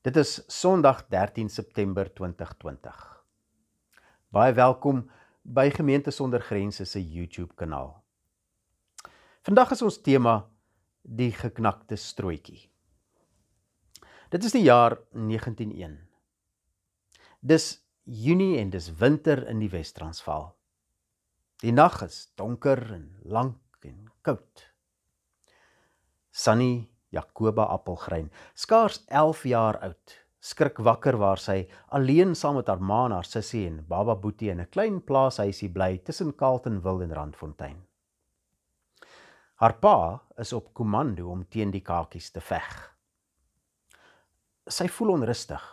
Dit is Sondag 13 September 2020. Baie welkom by Gemeente Sonder Grense se YouTube kanaal. Vandag is ons tema die geknakte strootjie. Dit is die jaar 191. Dis Junie en dis winter in die Wes-Transvaal. Die nag is donker en lank en koud. Sunny Jakoba Appelgrein, skaars 11 jaar oud, skrik wakker waar sy alleen saam met haar ma en haar sussie en baba Boetie in 'n klein plaashuisie bly tussen Kaltenwil en Randfontein. Haar pa is op komando om teen die kakies te veg. Sy voel onrustig.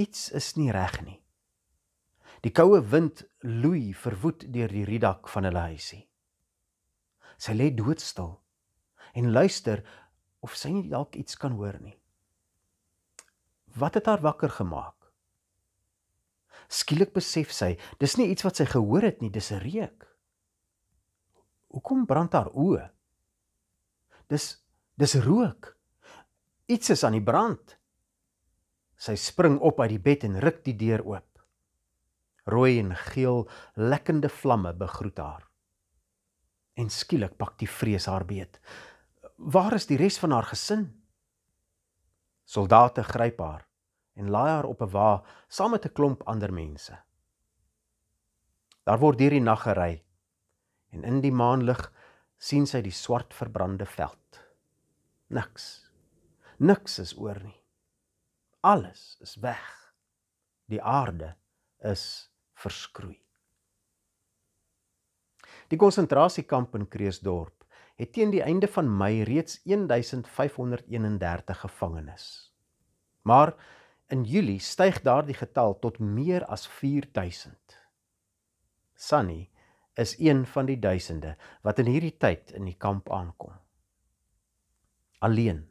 Iets is nie reg nie. Die koue wind loei verwoed deur die riedak van hulle huisie. Sy lê doodstil en luister of sy nie dalk iets kan hoor nie. Wat het haar wakker gemaak? Skielik besef sy, dis nie iets wat sy gehoor het nie, dis 'n reuk. Hoekom brand haar oë? Dis dis rook. Iets is aan die brand. Sy spring op uit die bed en ruk die deur oop. Rooi en geel lekkende vlamme begroet haar. En skielik pak die vrees haar beet waar is die res van haar gesin? Soldate gryp haar en laai haar op 'n wa saam met 'n klomp ander mense. Daar word hierdie nag gery en in die maanlig sien sy die swart verbrande veld. Niks. Niks is oor nie. Alles is weg. Die aarde is verskroei. Die konsentrasiekamp in Kreesdorp het teen die einde van Mei reeds 1531 gevangenes. Maar in Julie styg daardie getal tot meer as 4000. Sunny is een van die duisende wat in hierdie tyd in die kamp aankom. Alleen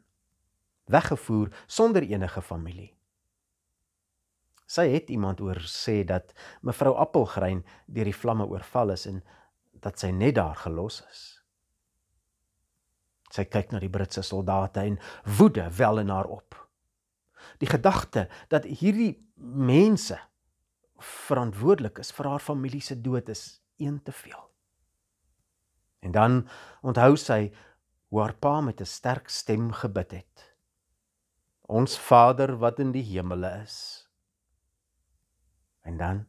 weggevoer sonder enige familie. Sy het iemand oor sê dat mevrou Appelgrein deur die vlamme oorval is en dat sy net daar gelos is. Sy kyk na die Britse soldate en woede wel in haar op. Die gedagte dat hierdie mense verantwoordelik is vir haar familie se dood is een te veel. En dan onthou sy hoe haar pa met 'n sterk stem gebid het. Ons Vader wat in die hemele is. En dan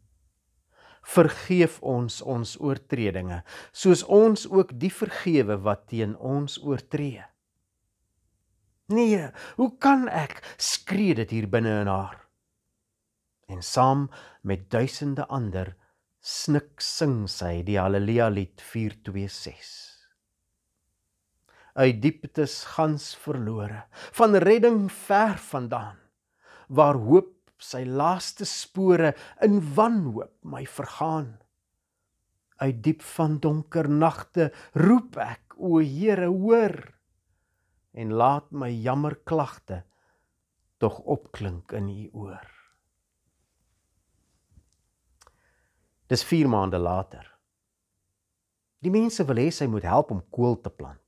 vergeef ons ons oortredinge soos ons ook die vergewe wat teen ons oortree. Nee, hoe kan ek skree dit hier binne in haar? En saam met duisende ander snik sing sy die haleluja lied 426. Uit dieptes gans verlore, van redding ver vandaan, waar hoop sy laaste spore in wanhoop my vergaan. Uit diep van donker nagte roep ek, o Here, hoor en laat my jammerklagte tog opklink in u oor. Dis 4 maande later. Die mense wil hê sy moet help om kool te plant.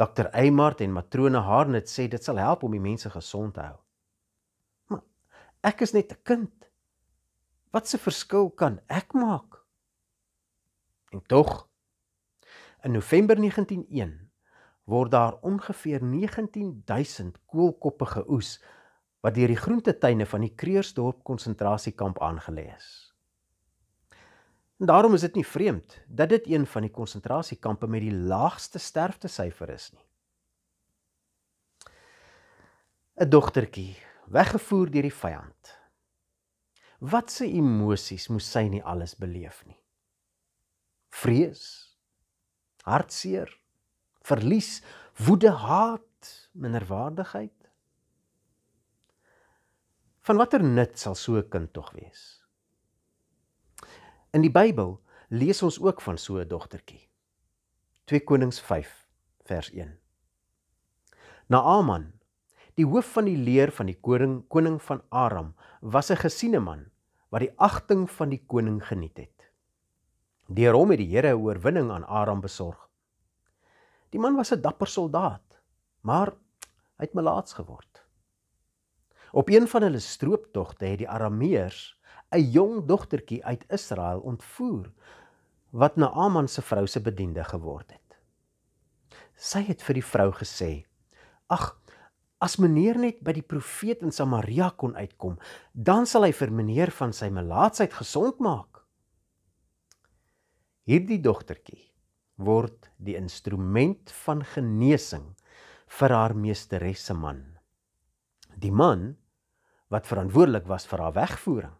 Dr. Eymart en matrone Harnet sê dit sal help om die mense gesond te hou. Ek is net 'n kind. Wat se verskil kan ek maak? En tog in November 191 word daar ongeveer 19000 koelkoppe geoes wat deur die groentetuine van die Kreersdorp konsentrasiekamp aangelê is. En daarom is dit nie vreemd dat dit een van die konsentrasiekampe met die laagste sterftesyfer is nie. 'n Dogtertjie weggevoer deur die vyand. Wat se emosies moes sy nie alles beleef nie? Vrees, hartseer, verlies, woede, haat, minderwaardigheid. Van watter nut sal so 'n kind tog wees? In die Bybel lees ons ook van so 'n dogtertjie. 2 Konings 5 vers 1. Naaman Die hoof van die leer van die koning koning van Aram was 'n gesiene man wat die agting van die koning geniet het. Deur hom het die Here oorwinning aan Aram besorg. Die man was 'n dapper soldaat, maar hy het melaats geword. Op een van hulle strooptogte het die Arameërs 'n jong dogtertjie uit Israel ontvoer wat Naaman se vrou se bediende geword het. Sy het vir die vrou gesê: "Ag As meneer net by die profeet in Samaria kon uitkom, dan sal hy vir meneer van sy melaatsheid gesond maak. Hierdie dogtertjie word die instrument van genesing vir haar meesteres se man. Die man wat verantwoordelik was vir haar wegvoering.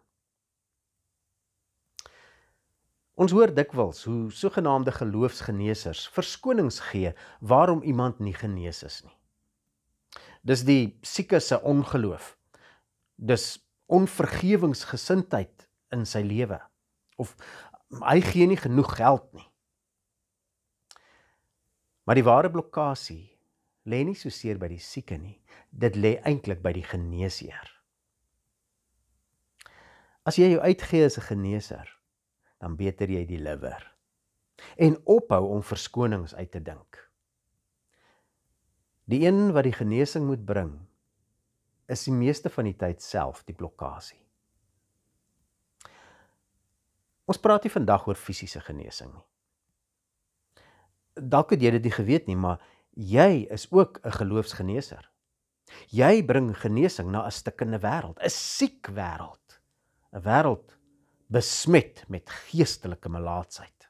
Ons hoor dikwels hoe sogenaamde geloofsgeneesers verskonings gee waarom iemand nie genees is nie. Dis die sieke se ongeloof. Dis onvergewingsgesindheid in sy lewe. Of mm, hy gee nie genoeg geld nie. Maar die ware blokkade lê nie so seer by die sieke nie. Dit lê eintlik by die geneesheer. As jy jou uitgee as 'n geneeser, dan beter jy die liver en ophou om verskonings uit te dink. Die een wat die genesing moet bring is die meeste van die tyd self die blokkade. Ons praat hier vandag oor fisiese genesing nie. Dalk het jy dit nie geweet nie, maar jy is ook 'n geloofsgeneeser. Jy bring genesing na 'n stikkende wêreld, 'n siek wêreld, 'n wêreld besmet met geestelike malaatsheid.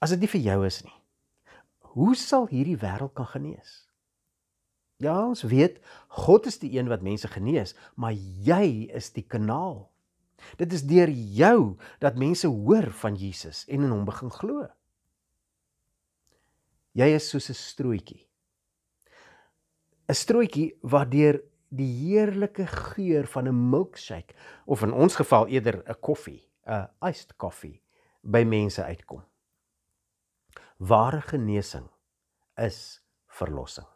As dit nie vir jou is nie, hoe sal hierdie wêreld kan genees? Ja, ons weet God is die een wat mense genees, maar jy is die kanaal. Dit is deur jou dat mense hoor van Jesus en in hom begin glo. Jy is soos 'n strootjie. 'n Strootjie waardeur die heerlike geur van 'n milkshake of in ons geval eerder 'n koffie, 'n iced coffee by mense uitkom. Ware genesing is verlossing.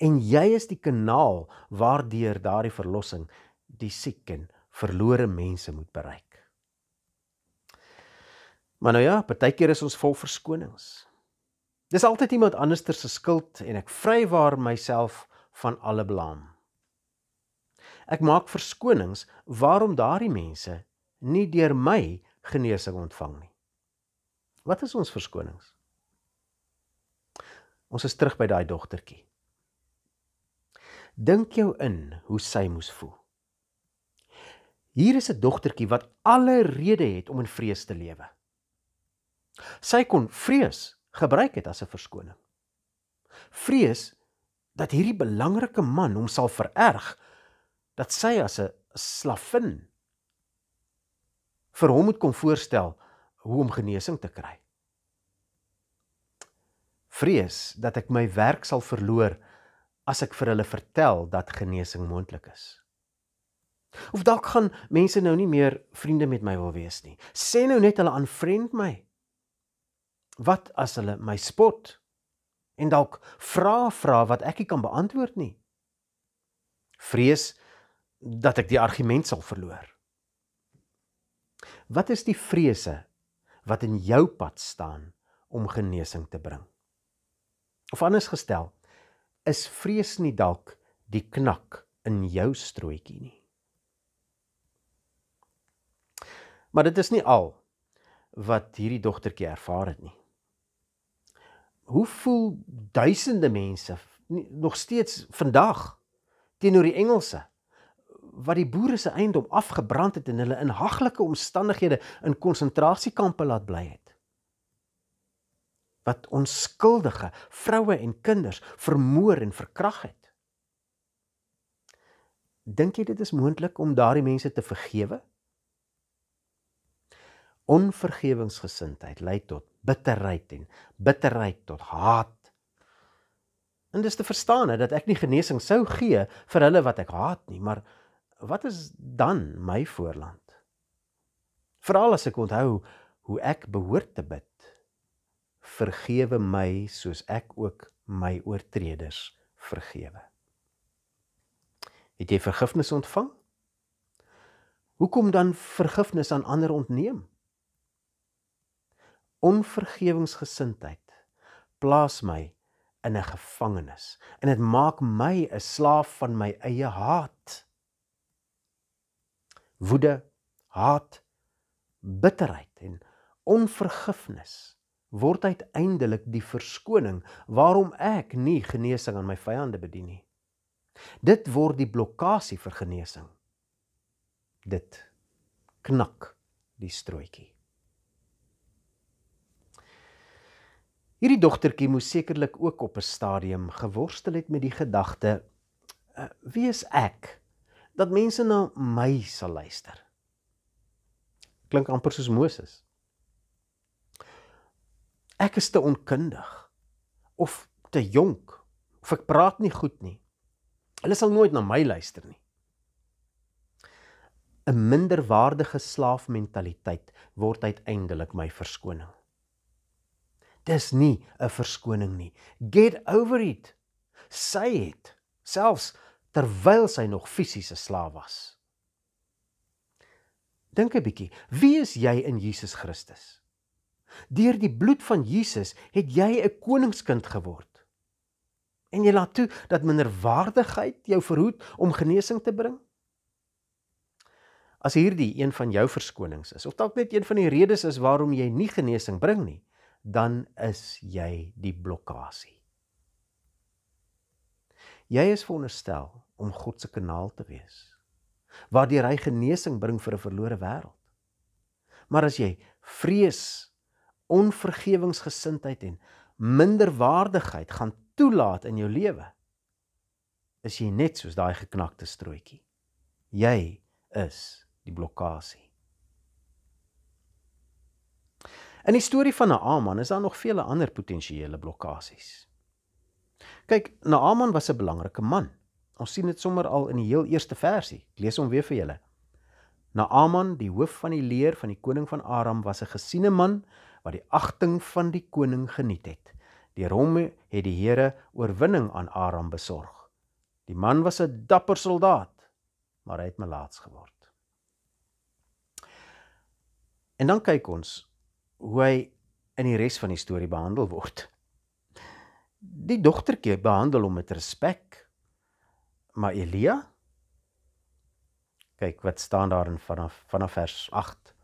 En jy is die kanaal waardeur daardie verlossing die siek en verlore mense moet bereik. Maar nou ja, partykeer is ons vol verskonings. Dis altyd iemand anderster se skuld en ek vrywaar myself van alle blame. Ek maak verskonings waarom daardie mense nie deur my genesing ontvang nie. Wat is ons verskonings? Ons is terug by daai dogtertjie. Dink jou in hoe sy moes voel. Hier is 'n dogtertjie wat alle rede het om in vrees te lewe. Sy kon vrees gebruik het as 'n verskoning. Vrees dat hierdie belangrike man hom sal vererg dat sy as 'n slavin vir hom moet kom voorstel hoe om genesing te kry. Vrees dat ek my werk sal verloor as ek vir hulle vertel dat genesing moontlik is. Of dalk gaan mense nou nie meer vriende met my wil wees nie. Sê nou net hulle aanvriend my. Wat as hulle my spot en dalk vra vra wat ek nie kan beantwoord nie. Vrees dat ek die argument sal verloor. Wat is die vrese wat in jou pad staan om genesing te bring. Of anders gestel, is vrees nie dalk die knak in jou strootjie nie. Maar dit is nie al wat hierdie dogtertjie ervaar het nie. Hoe voel duisende mense nog steeds vandag teenoor die Engelse wat die boere se eiendom afgebrand het en hulle in haglike omstandighede in konsentrasiekampe laat bly het. Wat onskuldige vroue en kinders vermoor en verkrag het. Dink jy dit is moontlik om daardie mense te vergewe? Onvergewensgesindheid lei tot bitterheid en bitterheid tot haat. En dis te verstaan hè dat ek nie genesing sou gee vir hulle wat ek haat nie, maar wat is dan my voorland? Veral as ek onthou hoe ek behoort te bid. Vergewe my soos ek ook my oortreders vergewe. Het jy vergifnis ontvang? Hoekom dan vergifnis aan ander ontneem? Onvergewingsgesindheid plaas my in 'n gevangenis en dit maak my 'n slaaf van my eie haat woede, haat, bitterheid en onvergifnis word uiteindelik die verskoning waarom ek nie genesing aan my vyande bedien nie. Dit word die blokkade vir genesing. Dit knak die strootjie. Hierdie dogtertjie moes sekerlik ook op 'n stadium geworstel het met die gedagte: "Wie is ek dat mense na my sal luister. Klink amper soos Moses. Ek is te onkundig of te jonk of ek praat nie goed nie. Hulle sal nooit na my luister nie. 'n Minderwaardige slaafmentaliteit word uiteindelik my verskoning. Dis nie 'n verskoning nie. Get over it. Sy het selfs terwyl sy nog fisiese slaaf was. Dink 'n bietjie, wie is jy in Jesus Christus? Deur die bloed van Jesus het jy 'n koningskind geword. En jy laat toe dat minderwaardigheid jou verhoed om genesing te bring? As hierdie een van jou verskonings is of dalk net een van die redes is waarom jy nie genesing bring nie, dan is jy die blokkade. Jy is veronderstel om God se kanaal te wees waardeur hy genesing bring vir 'n verlore wêreld. Maar as jy vrees, onvergewingsgesindheid en minderwaardigheid gaan toelaat in jou lewe, is jy net soos daai geknakte strootjie. Jy is die blokkade. In die storie van Naaman is daar nog vele ander potensiële blokkades. Kyk, Naaman was 'n belangrike man. Ons sien dit sommer al in die heel eerste versie. Ek lees hom weer vir julle. Naaman, die hoof van die leer van die koning van Aram, was 'n gesiene man wat die agting van die koning geniet het. Deur hom het die Here oorwinning aan Aram besorg. Die man was 'n dapper soldaat, maar hy het melaats geword. En dan kyk ons hoe hy in die res van die storie behandel word die dogtertjie behandel hom met respek. Maar Elia kyk wat staan daar in vanaf vanaf vers 8.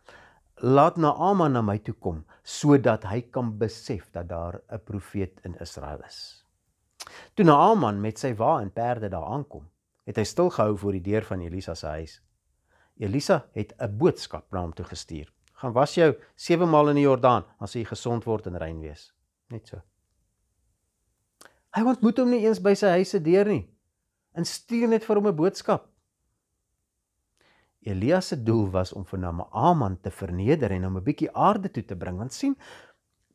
Laat Naaman na my toe kom sodat hy kan besef dat daar 'n profeet in Israel is. Toe Naaman met sy wa en perde daar aankom, het hy stilgehou voor die deur van Elisa se huis. Elisa het 'n boodskap na hom toe gestuur. Gaan was jou 7 maal in die Jordaan, dan sal jy gesond word en rein wees. Net so. Hy ontmoet hom nie eens by sy huis se deur nie. En stuur net vir hom 'n boodskap. Elias se doel was om vir Naaman te verneder en hom 'n bietjie aarde toe te bring want sien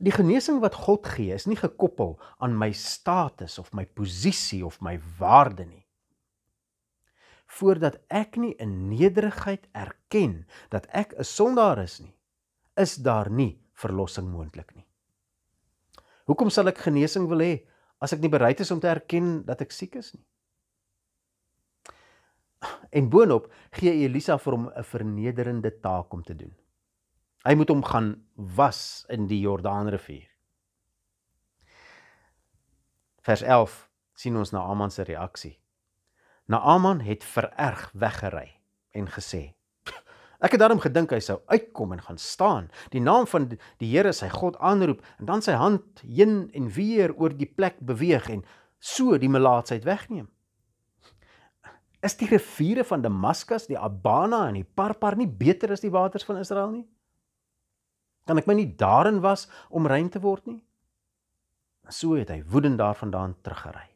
die genesing wat God gee is nie gekoppel aan my status of my posisie of my waarde nie. Voordat ek nie in nederigheid erken dat ek 'n sondaar is nie, is daar nie verlossing moontlik nie. Hoekom sal ek genesing wil hê as ek nie bereid is om te erken dat ek siek is nie. En boonop gee Elisa vir hom 'n vernederende taak om te doen. Hy moet hom gaan was in die Jordaanrivier. Vers 11 sien ons Naaman se reaksie. Naaman het vererg weggery en gesê: Ek het daarom gedink hy sou uitkom en gaan staan, die naam van die Here sy God aanroep en dan sy hand heen en weer oor die plek beweeg en so die melaatsheid wegneem. Is die riviere van Damaskus, die Abana en die Parpar nie beter as die waters van Israel nie? Kan ek my nie daarin was om rein te word nie? So het hy woedend daarvandaan teruggery.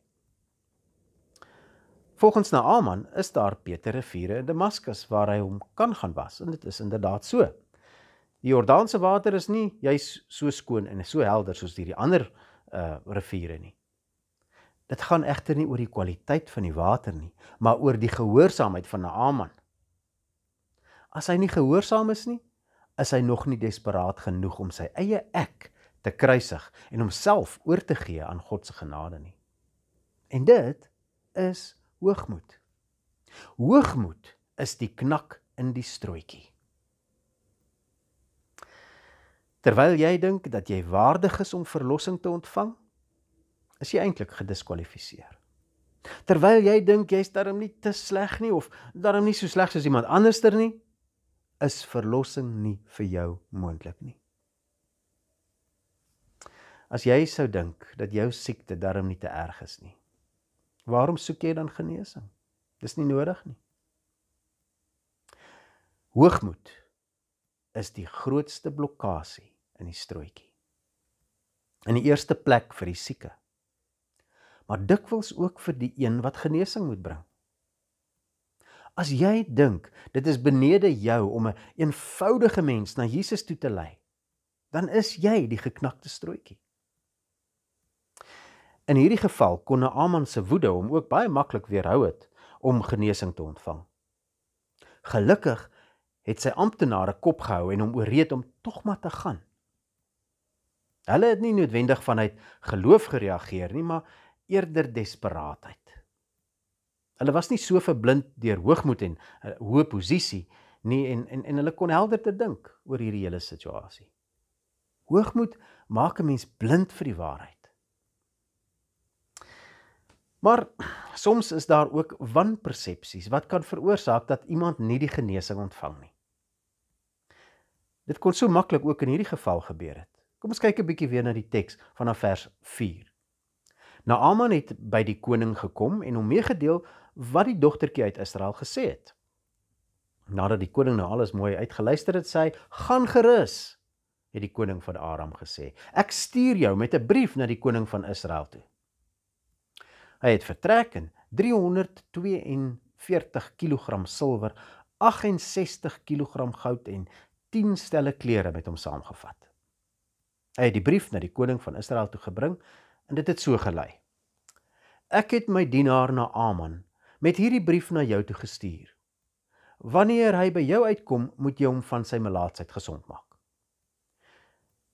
Volgens Naaman is daar beter riviere in Damaskus waar hy hom kan gaan was en dit is inderdaad so. Die Jordaanse water is nie juis so skoon en so helder soos hierdie ander uh riviere nie. Dit gaan egter nie oor die kwaliteit van die water nie, maar oor die gehoorsaamheid van Naaman. As hy nie gehoorsaam is nie, is hy nog nie desperaat genoeg om sy eie ek te kruisig en homself oor te gee aan God se genade nie. En dit is hoogmoed. Hoogmoed is die knak in die strootjie. Terwyl jy dink dat jy waardig is om verlossing te ontvang, is jy eintlik gediskwalifiseer. Terwyl jy dink jy's darm nie te sleg nie of darm nie so sleg soos iemand anderster nie, is verlossing nie vir jou moontlik nie. As jy sou dink dat jou siekte darm nie te erg is nie, Waarom soek jy dan genesing? Dis nie nodig nie. Hoogmoed is die grootste blokkade in die strootjie. In die eerste plek vir die sieke. Maar dikwels ook vir die een wat genesing moet bring. As jy dink dit is benede jou om 'n een eenvoudige mens na Jesus toe te lei, dan is jy die geknakte strootjie. In hierdie geval kon Naaman se woede hom ook baie maklik weerhou het om genesing te ontvang. Gelukkig het sy amptenare kop gehou en hom ooreed om tog maar te gaan. Hulle het nie noodwendig vanuit geloof gereageer nie, maar eerder desperaatheid. Hulle was nie so verblind deur hoogmoed en eh, hoë posisie nie en en en hulle kon helder te dink oor hierdie hele situasie. Hoogmoed maak 'n mens blind vir die waarheid. Maar soms is daar ook wanpersepsies wat kan veroorsaak dat iemand nie die genesing ontvang nie. Dit kon so maklik ook in hierdie geval gebeur het. Kom ons kyk 'n bietjie weer na die teks vanaf vers 4. Naaman het by die koning gekom en hom meegedeel wat die dogtertjie uit Israel gesê het. Nadat die koning nou alles mooi uitgeluister het, sê hy: "Gaan gerus," het die koning van Aram gesê. "Ek stuur jou met 'n brief na die koning van Israel toe." Hy het vertrek en 342 kg silwer, 68 kg goud en 10 stelle klere met hom saamgevat. Hy het die brief na die koning van Israel toe gebring en dit het so gelei: Ek het my dienaar na Aman met hierdie brief na jou toe gestuur. Wanneer hy by jou uitkom, moet jy hom van sy melaatsheid gesond maak.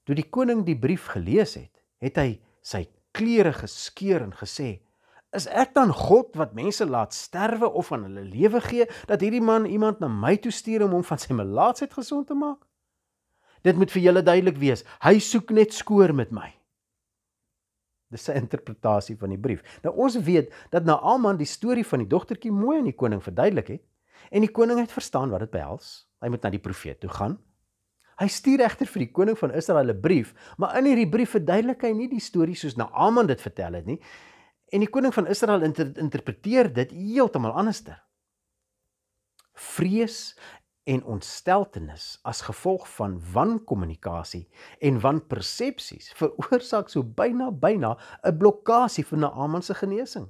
Toe die koning die brief gelees het, het hy sy klere geskeur en gesê: Is ek dan God wat mense laat sterwe of aan hulle lewe gee dat hierdie man iemand na my toe stuur om hom van sy melaatsheid gesond te maak? Dit moet vir julle duidelik wees. Hy soek net skoor met my. Dis sy interpretasie van die brief. Nou ons weet dat Naaman die storie van die dogtertjie mooi aan die koning verduidelik het en die koning het verstaan wat dit behels. Hy moet na die profeet toe gaan. Hy stuur regter vir die koning van Israel 'n brief, maar in hierdie brief verduidelik hy nie die storie soos Naaman dit vertel het nie. En die koning van Israel inter interpreteer dit heeltemal anderster. Vrees en ontsteltenis as gevolg van wankommunikasie en wanpersepsies veroorsaak so byna byna 'n blokkade vir Naaman se genesing.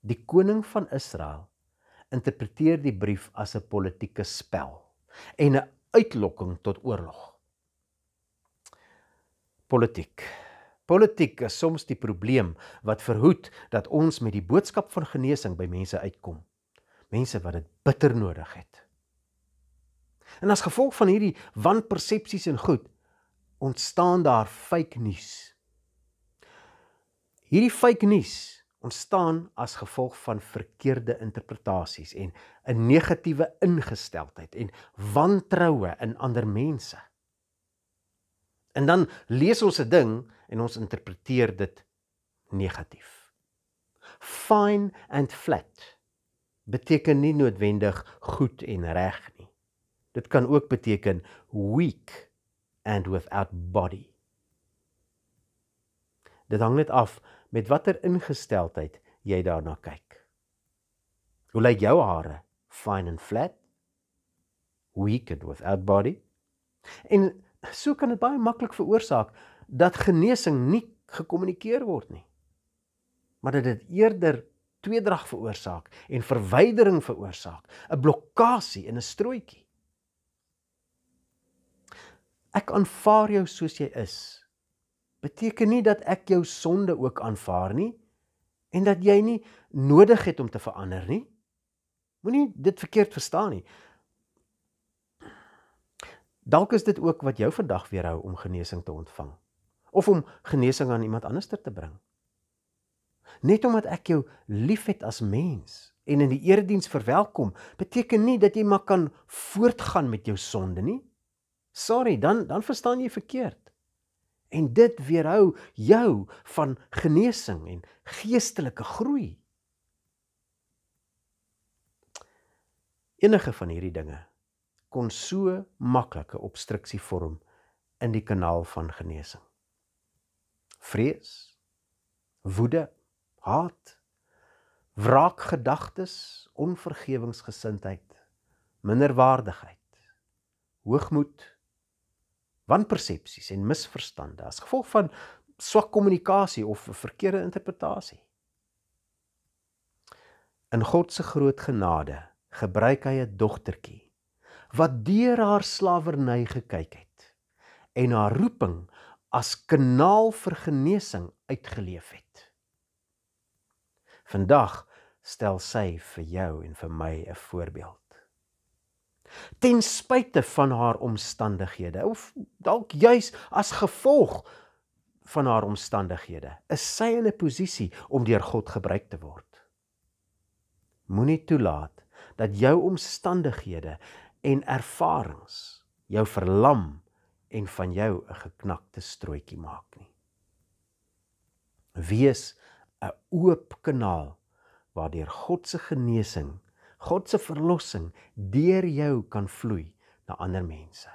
Die koning van Israel interpreteer die brief as 'n politieke spel en 'n uitlokking tot oorlog. Politiek. Politiek is soms die probleem wat verhoed dat ons met die boodskap van genesing by mense uitkom. Mense wat dit bitter nodig het. En as gevolg van hierdie wanpersepsies en goed ontstaan daar fake nuus. Hierdie fake nuus ontstaan as gevolg van verkeerde interpretasies en 'n negatiewe ingesteldheid en wantroue in ander mense. En dan lees ons 'n ding en ons interpreteer dit negatief. Fine and flat beteken nie noodwendig goed en reg nie. Dit kan ook beteken weak and without body. Dit hang net af met watter ingesteldheid jy daarna kyk. Hoe lyk jou hare? Fine and flat? Weak and without body? En so kan dit baie maklik veroorsaak dat genesing nie gekommunikeer word nie. Maar dat dit eerder tweedrag veroorsaak en verwydering veroorsaak, 'n blokkade in 'n strootjie. Ek aanvaar jou soos jy is. Beteken nie dat ek jou sonde ook aanvaar nie en dat jy nie nodig het om te verander nie. Moenie dit verkeerd verstaan nie. Dalk is dit ook wat jou vandag weerhou om genesing te ontvang of om genesing aan iemand anders te bring. Net omdat ek jou liefhet as mens en in die erediens verwelkom, beteken nie dat jy maar kan voortgaan met jou sonde nie. Sorry, dan dan verstaan jy verkeerd. En dit weerhou jou van genesing en geestelike groei. Enige van hierdie dinge kon so maklike obstruksie vorm in die kanaal van genesing vrees, woede, haat, wraakgedagtes, onvergewingsgesindheid, minderwaardigheid, hoogmoed, wanpersepsies en misverstande as gevolg van swak kommunikasie of verkeerde interpretasie. In God se groot genade gebruik hy 'n dogtertjie wat deur haar slawerny gekyk het en haar roeping as kanaal vir genesing uitgeleef het. Vandag stel sy vir jou en vir my 'n voorbeeld. Ten spyte van haar omstandighede of dalk juis as gevolg van haar omstandighede, is sy in 'n posisie om deur God gebruik te word. Moenie toelaat dat jou omstandighede en ervarings jou verlam en van jou 'n geknakte strootjie maak nie. Wees 'n oop kanaal waardeur God se genesing, God se verlossing deur jou kan vloei na ander mense.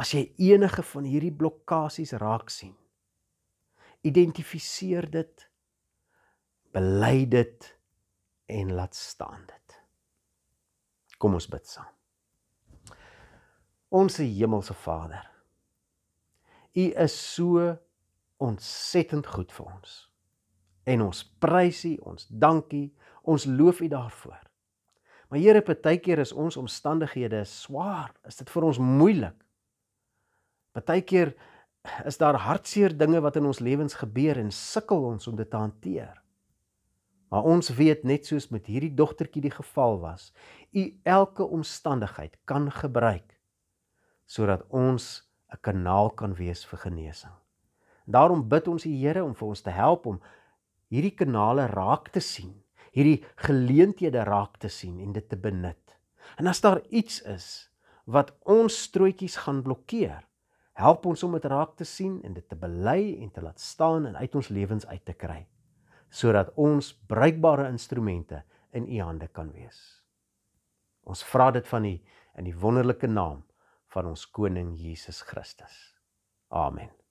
As jy enige van hierdie blokkades raak sien, identifiseer dit, bely dit en laat staan dit. Kom ons bid saam. Onse hemelse Vader. U is so ontsettend goed vir ons. En ons prys U, ons dank U, ons loof U daarvoor. Maar Here, partykeer is ons omstandighede swaar, is dit vir ons moeilik. Partykeer is daar hartseer dinge wat in ons lewens gebeur en sukkel ons om dit te hanteer. Maar ons weet net soos met hierdie dogtertjie die geval was, U elke omstandigheid kan gebruik sodat ons 'n kanaal kan wees vir genesing. Daarom bid ons die Here om vir ons te help om hierdie kanale raak te sien, hierdie geleenthede raak te sien en dit te benut. En as daar iets is wat ons strootjies gaan blokkeer, help ons om dit raak te sien en dit te bely en te laat staan en uit ons lewens uit te kry, sodat ons bruikbare instrumente in u hande kan wees. Ons vra dit van u in die wonderlike naam van ons koning Jesus Christus. Amen.